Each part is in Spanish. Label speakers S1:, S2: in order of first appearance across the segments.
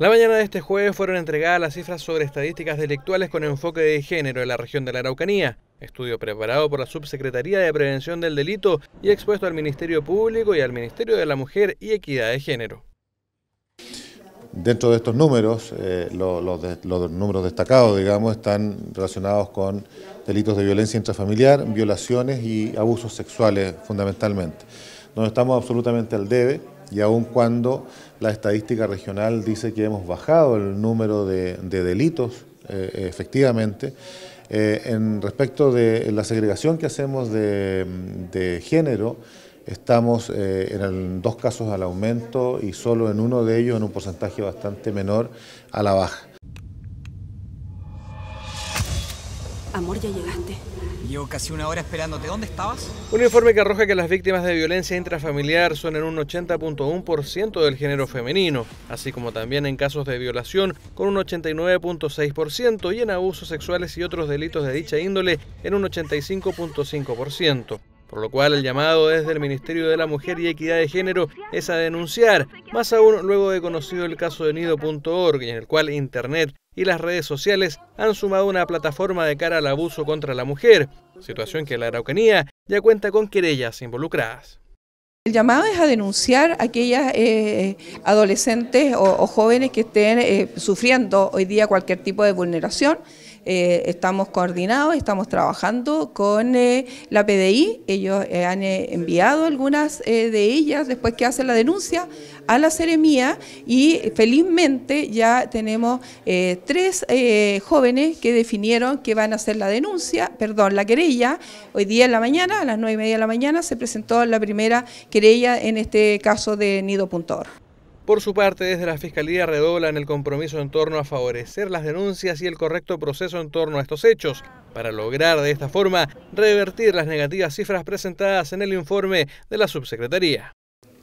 S1: La mañana de este jueves fueron entregadas las cifras sobre estadísticas delictuales con enfoque de género en la región de la Araucanía, estudio preparado por la Subsecretaría de Prevención del Delito y expuesto al Ministerio Público y al Ministerio de la Mujer y Equidad de Género.
S2: Dentro de estos números, eh, los, los números destacados, digamos, están relacionados con delitos de violencia intrafamiliar, violaciones y abusos sexuales fundamentalmente, donde estamos absolutamente al debe y aun cuando la estadística regional dice que hemos bajado el número de, delitos, eh, efectivamente, eh, en respecto de la segregación que hacemos de, género, estamos eh, en dos casos al aumento y solo en uno de ellos en un porcentaje bastante menor a la baja.
S3: Amor, ya llegaste. Llevo casi una hora esperándote. ¿Dónde estabas?
S1: Un informe que arroja que las víctimas de violencia intrafamiliar son en un 80.1% del género femenino, así como también en casos de violación con un 89.6% y en abusos sexuales y otros delitos de dicha índole en un 85.5%. Por lo cual el llamado desde el Ministerio de la Mujer y Equidad de Género es a denunciar, más aún luego de conocido el caso de Nido.org, en el cual Internet y las redes sociales han sumado una plataforma de cara al abuso contra la mujer, situación que la Araucanía ya cuenta con querellas involucradas.
S4: El llamado es a denunciar a aquellas eh, adolescentes o, jóvenes que estén eh, sufriendo hoy día cualquier tipo de vulneración eh, estamos coordinados, estamos trabajando con eh, la PDI, ellos eh, han enviado algunas de ellas después que hacen la denuncia a la Seremía y felizmente ya tenemos tres jóvenes que definieron que van a hacer la denuncia, perdón, la querella, hoy día en la mañana, a las nueve y media de la mañana se presentó la primera querella en este caso de Nido Puntor.
S1: Por su parte, desde la Fiscalía redoblan el compromiso en torno a favorecer las denuncias y el correcto proceso en torno a estos hechos, para lograr de esta forma revertir las negativas cifras presentadas en el informe de la subsecretaría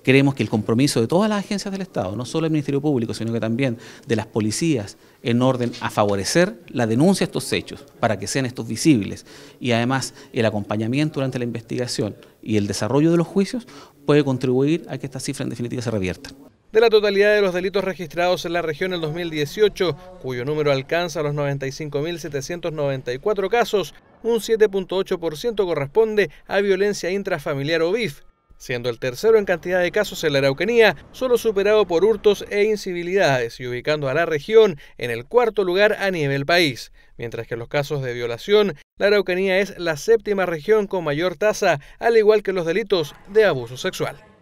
S3: creemos que el compromiso de todas las agencias del Estado, no solo el Ministerio Público, sino que también de las policías, en orden a favorecer la denuncia de estos hechos, para que sean estos visibles, y además el acompañamiento durante la investigación y el desarrollo de los juicios, puede contribuir a que esta cifra en definitiva se revierta
S1: de la totalidad de los delitos registrados en la región en 2018, cuyo número alcanza los 95.794 casos, un 7.8% corresponde a violencia intrafamiliar o BIF, siendo el tercero en cantidad de casos en la Araucanía, solo superado por hurtos e incivilidades y ubicando a la región en el cuarto lugar a nivel país. Mientras que en los casos de violación, la Araucanía es la séptima región con mayor tasa, al igual que los delitos de abuso sexual.